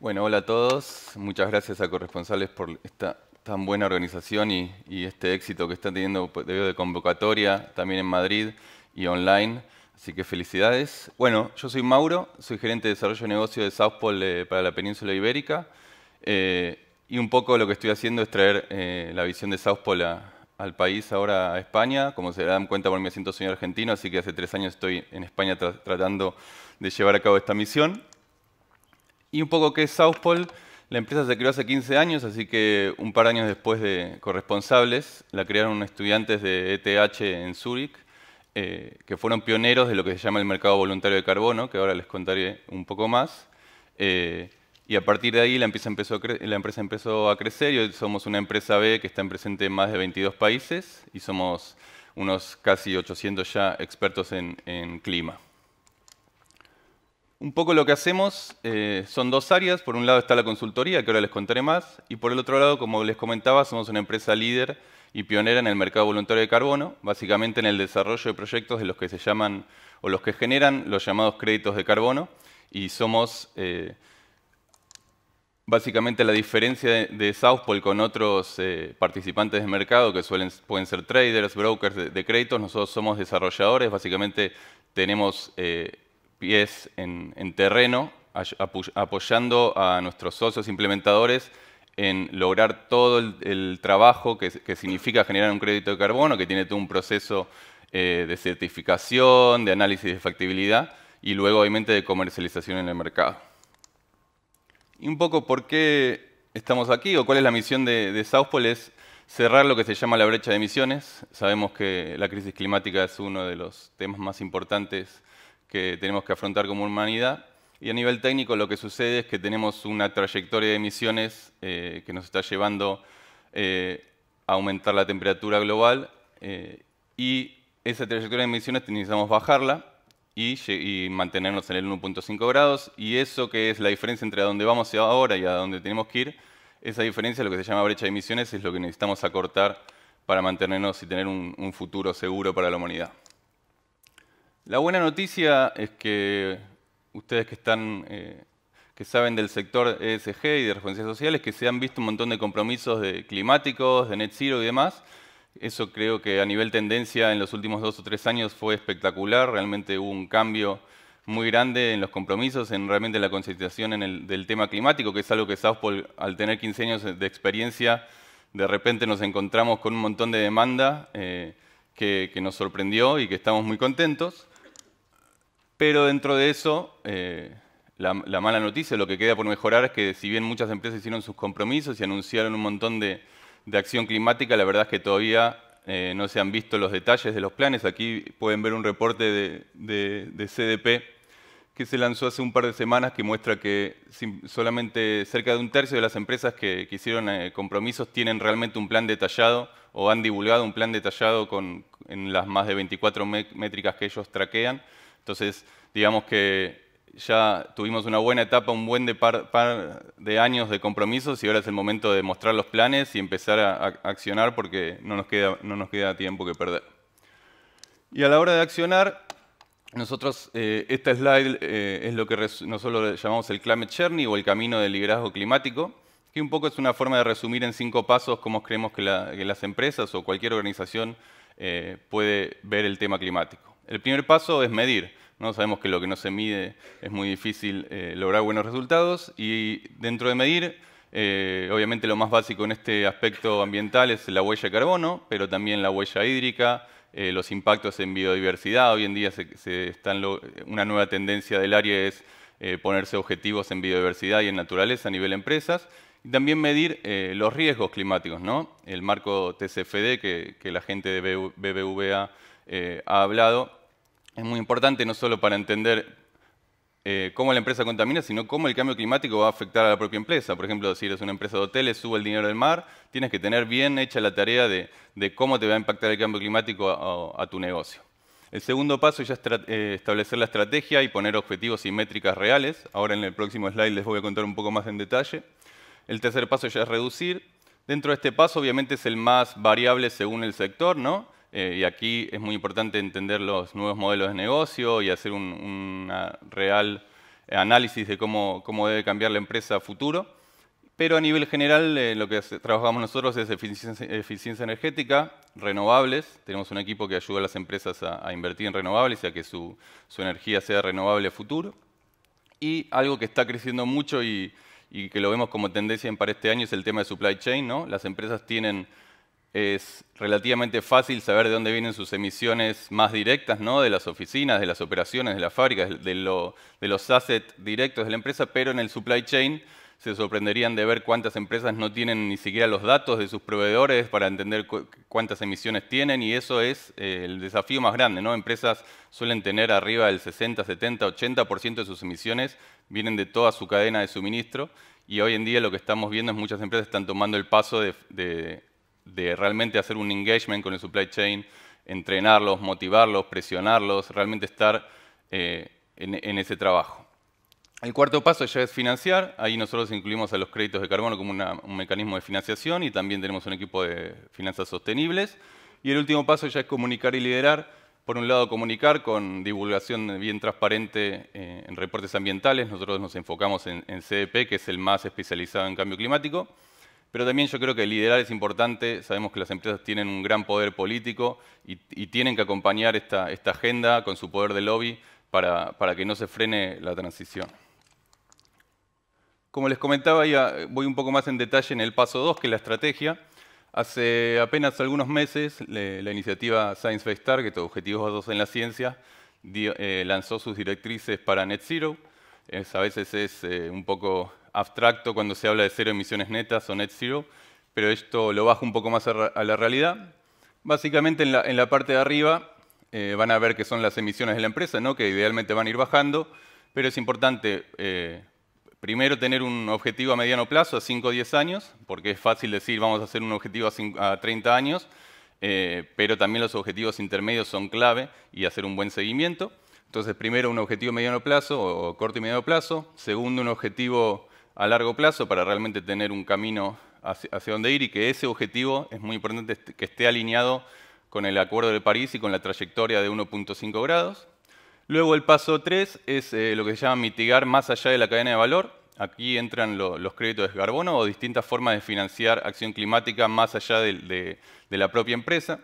Bueno, hola a todos. Muchas gracias a Corresponsales por esta tan buena organización y, este éxito que están teniendo pues, de convocatoria también en Madrid y online. Así que felicidades. Bueno, yo soy Mauro, soy gerente de desarrollo de negocio de Southpol eh, para la península ibérica. Eh, y un poco lo que estoy haciendo es traer eh, la visión de Southpol al país, ahora a España. Como se dan cuenta por mi asiento soy argentino, así que hace tres años estoy en España tratando de llevar a cabo esta misión. Y un poco que es Southpol, la empresa se creó hace 15 años, así que un par de años después de corresponsables, la crearon estudiantes de ETH en Zúrich, eh, que fueron pioneros de lo que se llama el mercado voluntario de carbono, que ahora les contaré un poco más. Eh, y a partir de ahí la empresa, empezó a crecer y hoy somos una empresa B que está presente en más de 22 países y somos unos casi 800 ya expertos en clima. Un poco lo que hacemos eh, son dos áreas. Por un lado está la consultoría, que ahora les contaré más, y por el otro lado, como les comentaba, somos una empresa líder y pionera en el mercado voluntario de carbono, básicamente en el desarrollo de proyectos de los que se llaman o los que generan los llamados créditos de carbono, y somos eh, básicamente la diferencia de SouthPol con otros eh, participantes de mercado que suelen, pueden ser traders, brokers de, créditos, nosotros somos desarrolladores, básicamente tenemos pies en, terreno, apoyando a nuestros socios implementadores en lograr todo el, trabajo que, significa generar un crédito de carbono, que tiene todo un proceso eh, de certificación, de análisis de factibilidad y luego obviamente de comercialización en el mercado. Y un poco por qué estamos aquí o cuál es la misión de, de Southpol es cerrar lo que se llama la brecha de emisiones. Sabemos que la crisis climática es uno de los temas más importantes que tenemos que afrontar como humanidad. Y a nivel técnico lo que sucede es que tenemos una trayectoria de emisiones eh, que nos está llevando eh, a aumentar la temperatura global eh, y esa trayectoria de emisiones necesitamos bajarla y, mantenernos en el 1.5 grados y eso que es la diferencia entre a dónde vamos ahora y a dónde tenemos que ir, esa diferencia, lo que se llama brecha de emisiones, es lo que necesitamos acortar para mantenernos y tener un futuro seguro para la humanidad. La buena noticia es que ustedes que están, eh, saben del sector ESG y de responsabilidad social, que se han visto un montón de compromisos de climáticos, de net zero y demás. Eso creo que a nivel tendencia en los últimos dos o tres años fue espectacular. Realmente hubo un cambio muy grande en los compromisos, en realmente la concienciación en el, del tema climático, que es algo que Southpol, al tener 15 años de experiencia, de repente nos encontramos con un montón de demanda eh, que nos sorprendió y que estamos muy contentos. Pero dentro de eso, eh, la, mala noticia, lo que queda por mejorar es que si bien muchas empresas hicieron sus compromisos y anunciaron un montón de, acción climática, la verdad es que todavía eh, no se han visto los detalles de los planes. Aquí pueden ver un reporte de, CDP que se lanzó hace un par de semanas que muestra que solamente cerca de un tercio de las empresas que, hicieron eh, compromisos tienen realmente un plan detallado o han divulgado un plan detallado con, en las más de 24 métricas que ellos traquean. Entonces, digamos que ya tuvimos una buena etapa, un buen de par, de años de compromisos y ahora es el momento de mostrar los planes y empezar a, accionar porque no nos, queda, no nos queda tiempo que perder. Y a la hora de accionar, nosotros, eh, esta slide eh, es lo que nosotros llamamos el Climate Journey o el camino del liderazgo climático, que un poco es una forma de resumir en cinco pasos cómo creemos que, las empresas o cualquier organización eh, puede ver el tema climático. El primer paso es medir. ¿no? Sabemos que lo que no se mide es muy difícil eh, lograr buenos resultados y dentro de medir, eh, obviamente lo más básico en este aspecto ambiental es la huella de carbono, pero también la huella hídrica, eh, los impactos en biodiversidad. Hoy en día se, están una nueva tendencia del área es ponerse objetivos en biodiversidad y en naturaleza a nivel empresas. Y también medir los riesgos climáticos, ¿no? El marco TCFD que, que la gente de BBVA ha hablado es muy importante no solo para entender eh, cómo la empresa contamina, sino cómo el cambio climático va a afectar a la propia empresa. Por ejemplo, si eres una empresa de hoteles, sube el dinero del mar, tienes que tener bien hecha la tarea de, cómo te va a impactar el cambio climático a, tu negocio. El segundo paso ya es eh, establecer la estrategia y poner objetivos y métricas reales. Ahora en el próximo slide les voy a contar un poco más en detalle. El tercer paso ya es reducir. Dentro de este paso, obviamente, es el más variable según el sector, ¿no? Eh, y aquí es muy importante entender los nuevos modelos de negocio y hacer un, real análisis de cómo, cómo, debe cambiar la empresa a futuro. Pero a nivel general, eh, lo que trabajamos nosotros es eficiencia, energética, renovables. Tenemos un equipo que ayuda a las empresas a, invertir en renovables y a que su, energía sea renovable a futuro. Y algo que está creciendo mucho y, que lo vemos como tendencia para este año es el tema de supply chain. ¿no? Las empresas tienen es relativamente fácil saber de dónde vienen sus emisiones más directas, ¿no? de las oficinas, de las operaciones, de las fábricas, de, los assets directos de la empresa, pero en el supply chain se sorprenderían de ver cuántas empresas no tienen ni siquiera los datos de sus proveedores para entender cuántas emisiones tienen y eso es eh, el desafío más grande. ¿no? Empresas suelen tener arriba del 60, 70, 80% de sus emisiones vienen de toda su cadena de suministro y hoy en día lo que estamos viendo es muchas empresas están tomando el paso de de realmente hacer un engagement con el supply chain, entrenarlos, motivarlos, presionarlos, realmente estar eh, en, ese trabajo. El cuarto paso ya es financiar. Ahí nosotros incluimos a los créditos de carbono como un mecanismo de financiación y también tenemos un equipo de finanzas sostenibles. Y el último paso ya es comunicar y liderar. Por un lado, comunicar con divulgación bien transparente eh, en reportes ambientales. Nosotros nos enfocamos en, en CDP, que es el más especializado en cambio climático. Pero también yo creo que liderar es importante, sabemos que las empresas tienen un gran poder político y, tienen que acompañar esta, agenda con su poder de lobby para, que no se frene la transición. Como les comentaba, voy un poco más en detalle en el paso 2, que es la estrategia. Hace apenas algunos meses, la iniciativa Science Based Target, Objetivos dos en la Ciencia, eh, lanzó sus directrices para Net Zero. a veces es eh, un poco abstracto cuando se habla de cero emisiones netas o net zero, pero esto lo bajo un poco más a la realidad. Básicamente en la, parte de arriba eh, van a ver que son las emisiones de la empresa, ¿no? que idealmente van a ir bajando, pero es importante eh, primero tener un objetivo a mediano plazo, a 5 o 10 años, porque es fácil decir vamos a hacer un objetivo a, 30 años, eh, pero también los objetivos intermedios son clave y hacer un buen seguimiento. Entonces, primero un objetivo a mediano plazo o corto y mediano plazo, segundo un objetivo a largo plazo para realmente tener un camino hacia, dónde ir y que ese objetivo es muy importante que esté alineado con el Acuerdo de París y con la trayectoria de 1.5 grados. Luego el paso 3 es eh, lo que se llama mitigar más allá de la cadena de valor. Aquí entran los créditos de carbono o distintas formas de financiar acción climática más allá de, de, la propia empresa.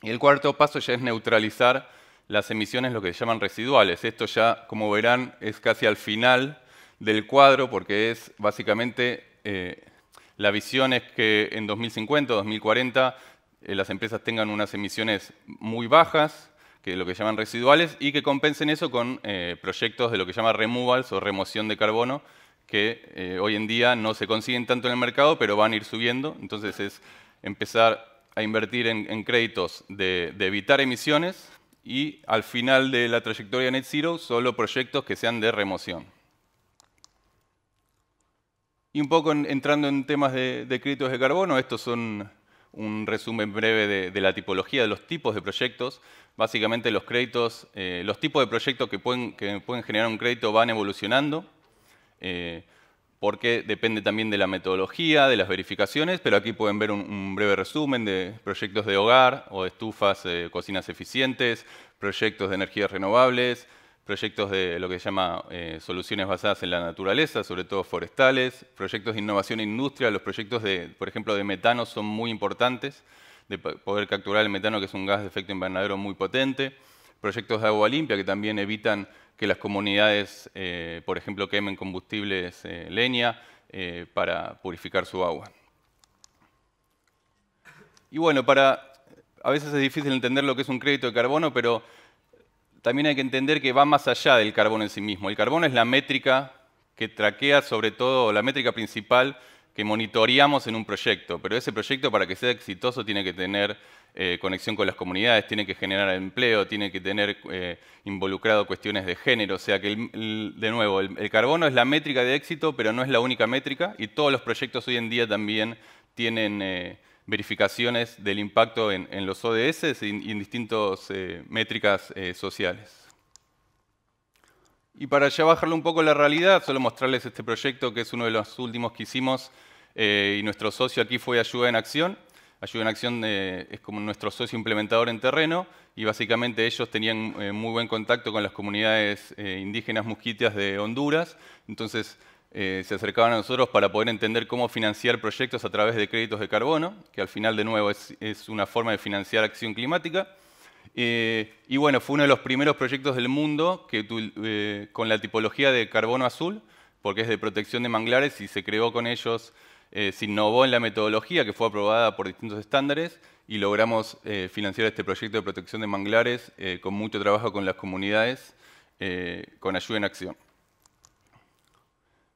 Y el cuarto paso ya es neutralizar las emisiones, lo que se llaman residuales. Esto ya, como verán, es casi al final del cuadro porque es básicamente eh, la visión es que en 2050 2040 eh, las empresas tengan unas emisiones muy bajas, que lo que llaman residuales, y que compensen eso con eh, proyectos de lo que llama removals o remoción de carbono, que hoy en día no se consiguen tanto en el mercado, pero van a ir subiendo. Entonces es empezar a invertir en, créditos de evitar emisiones y al final de la trayectoria net zero solo proyectos que sean de remoción. Y un poco entrando en temas de, créditos de carbono, estos son un resumen breve de, la tipología de los tipos de proyectos. Básicamente los créditos, eh, los tipos de proyectos que pueden, generar un crédito van evolucionando, eh, porque depende también de la metodología, de las verificaciones, pero aquí pueden ver un, breve resumen de proyectos de hogar o estufas, eh, cocinas eficientes, proyectos de energías renovables, proyectos de lo que se llama eh, soluciones basadas en la naturaleza, sobre todo forestales, proyectos de innovación e industria, los proyectos, de, por ejemplo, de metano son muy importantes, de poder capturar el metano, que es un gas de efecto invernadero muy potente, proyectos de agua limpia que también evitan que las comunidades, eh, por ejemplo, quemen combustibles eh, leña para purificar su agua. Y bueno, para, a veces es difícil entender lo que es un crédito de carbono, pero también hay que entender que va más allá del carbono en sí mismo. El carbono es la métrica que traquea sobre todo, la métrica principal que monitoreamos en un proyecto, pero ese proyecto para que sea exitoso tiene que tener eh, conexión con las comunidades, tiene que generar empleo, tiene que tener eh, involucrado cuestiones de género, o sea que, de nuevo, el, carbono es la métrica de éxito, pero no es la única métrica, y todos los proyectos hoy en día también tienen... Eh, verificaciones del impacto en, los ODS y en, distintas eh, métricas eh, sociales. Y para ya bajarle un poco la realidad, solo mostrarles este proyecto que es uno de los últimos que hicimos eh, y nuestro socio aquí fue Ayuda en Acción. Ayuda en Acción es como nuestro socio implementador en terreno y básicamente ellos tenían muy buen contacto con las comunidades indígenas musquitias de Honduras. Entonces, eh, se acercaban a nosotros para poder entender cómo financiar proyectos a través de créditos de carbono, que al final, de nuevo, es, una forma de financiar acción climática. Eh, y bueno, fue uno de los primeros proyectos del mundo que eh, con la tipología de carbono azul, porque es de protección de manglares y se creó con ellos, se innovó en la metodología que fue aprobada por distintos estándares y logramos financiar este proyecto de protección de manglares con mucho trabajo con las comunidades, con ayuda en acción.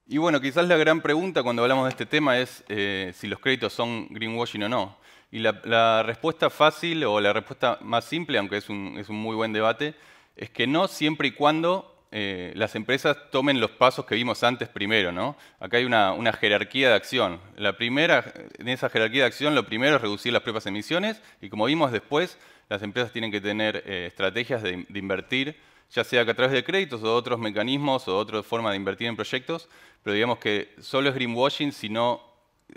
Y bueno, quizás la gran pregunta cuando hablamos de este tema es eh, si los créditos son greenwashing o no. Y la, respuesta fácil o la respuesta más simple, aunque es un, muy buen debate, es que no siempre y cuando eh, las empresas tomen los pasos que vimos antes primero. ¿no? Acá hay una, jerarquía de acción. La primera, en esa jerarquía de acción, lo primero es reducir las propias emisiones y como vimos después, las empresas tienen que tener eh, estrategias de invertir ya sea que a través de créditos o otros mecanismos o otra forma de invertir en proyectos, pero digamos que solo es greenwashing si no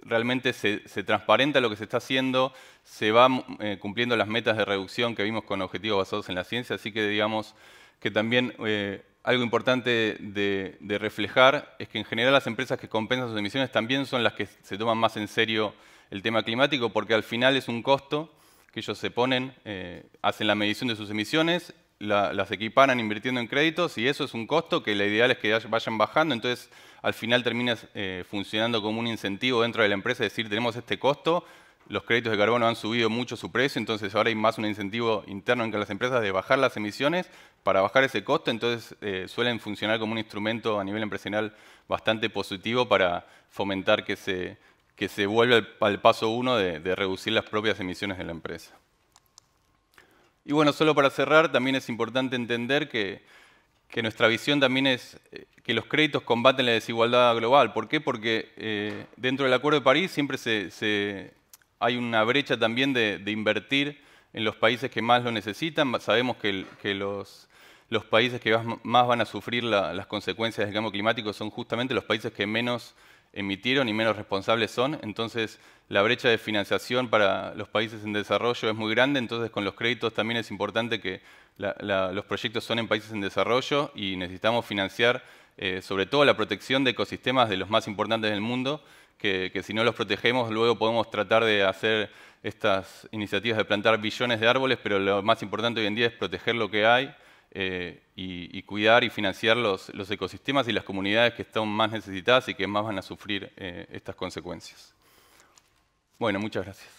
realmente se, transparenta lo que se está haciendo, se va mm, eh, cumpliendo las metas de reducción que vimos con objetivos basados en la ciencia, así que digamos que también eh, algo importante de, reflejar es que en general las empresas que compensan sus emisiones también son las que se toman más en serio el tema climático, porque al final es un costo que ellos se ponen, eh, hacen la medición de sus emisiones las equiparan invirtiendo en créditos y eso es un costo que la ideal es que vayan bajando, entonces al final terminas eh, funcionando como un incentivo dentro de la empresa, es decir, tenemos este costo, los créditos de carbono han subido mucho su precio, entonces ahora hay más un incentivo interno en que las empresas de bajar las emisiones para bajar ese costo, entonces eh, suelen funcionar como un instrumento a nivel empresarial bastante positivo para fomentar que se, que se vuelva al, paso uno de, de reducir las propias emisiones de la empresa. Y bueno, solo para cerrar, también es importante entender que, nuestra visión también es eh, que los créditos combaten la desigualdad global. ¿Por qué? Porque eh, dentro del Acuerdo de París siempre hay una brecha también de, invertir en los países que más lo necesitan. Sabemos que, los, países que más, van a sufrir las consecuencias del cambio climático son justamente los países que menos emitieron y menos responsables son. Entonces, la brecha de financiación para los países en desarrollo es muy grande, entonces con los créditos también es importante que los proyectos son en países en desarrollo y necesitamos financiar eh, sobre todo la protección de ecosistemas de los más importantes del mundo, que si no los protegemos luego podemos tratar de hacer estas iniciativas de plantar billones de árboles, pero lo más importante hoy en día es proteger lo que hay eh, y, cuidar y financiar los, ecosistemas y las comunidades que están más necesitadas y que más van a sufrir eh, estas consecuencias. Bueno, muchas gracias.